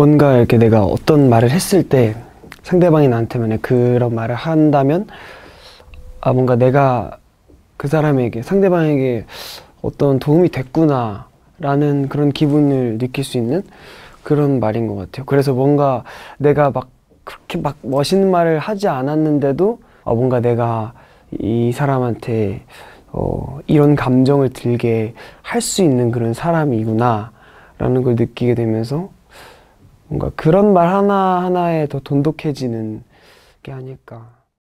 뭔가 이렇게 내가 어떤 말을 했을 때 상대방이 나한테 만약 그런 말을 한다면 아 뭔가 내가 그 사람에게 상대방에게 어떤 도움이 됐구나 라는 그런 기분을 느낄 수 있는 그런 말인 것 같아요 그래서 뭔가 내가 막 그렇게 막 멋있는 말을 하지 않았는데도 아 뭔가 내가 이 사람한테 어 이런 감정을 들게 할 수 있는 그런 사람이구나 라는 걸 느끼게 되면서 뭔가 그런 말 하나하나에 더 돈독해지는 게 아닐까.